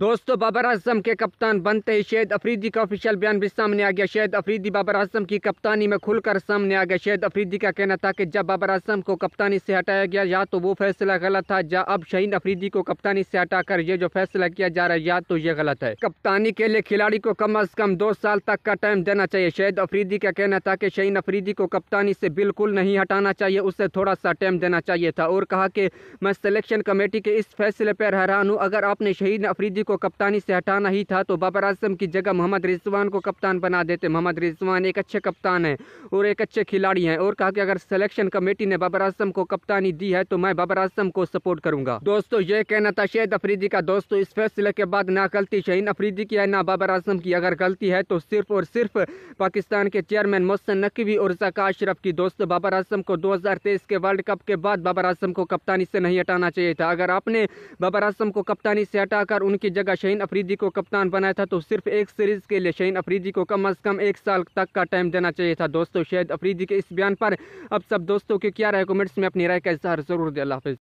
दोस्तों बाबर आजम के कप्तान बनते ही शहद अफरीदी का ऑफिशियल बयान भी सामने आ गया शहद अफरीदी बाबर आजम की कप्तानी में खुलकर सामने आ गया शहद अफरीदी का कहना था कि जब बाबर आजम को कप्तानी से हटाया गया या तो वो फैसला गलत था या अब शहीन अफरीदी को कप्तानी से हटाकर ये जो फैसला किया जा रहा है या तो ये गलत है कप्तानी के लिए खिलाड़ी को कम अज कम दो साल तक का टाइम देना चाहिए शहद अफरीदी का कहना था कि शहीन अफरीदी को कप्तानी से बिल्कुल नहीं हटाना चाहिए उसे थोड़ा सा टाइम देना चाहिए था और कहा कि मैं सिलेक्शन कमेटी के इस फैसले पर हैरान हूँ अगर आपने शहीद अफरीदी को कप्तानी से हटाना ही था तो बाबर आजम की जगह मोहम्मद रिजवान को कप्तान बना देते मोहम्मद रिजवान एक अच्छे कप्तान हैं और एक अच्छे खिलाड़ी हैं और कहा कि अगर सिलेक्शन कमेटी ने बाबर आजम को कप्तानी दी है तो मैं बाबर आजम को सपोर्ट करूंगा दोस्तों ये कहना था शहद अफरीदी का दोस्तों इस फैसले के बाद ना गलती शहीन अफरीदी की है ना बाबर आजम की अगर गलती है तो सिर्फ और सिर्फ पाकिस्तान के चेयरमैन मोहसन नकवी और जका अशरफ की दोस्तों बाबर आजम को दो के वर्ल्ड कप के बाद बाबर आजम को कप्तानी से नहीं हटाना चाहिए था अगर आपने बाबर आजम को कप्तानी से हटाकर उनकी जगह शहीन अफरीदी को कप्तान बनाया था तो सिर्फ एक सीरीज़ के लिए शहीन अफरीदी को कम अज़ कम एक साल तक का टाइम देना चाहिए था दोस्तों शहीद अफरीदी के इस बयान पर अब सब दोस्तों की क्या राय कमेंट्स में अपनी राय का इजहार ज़रूर दे अल्लाह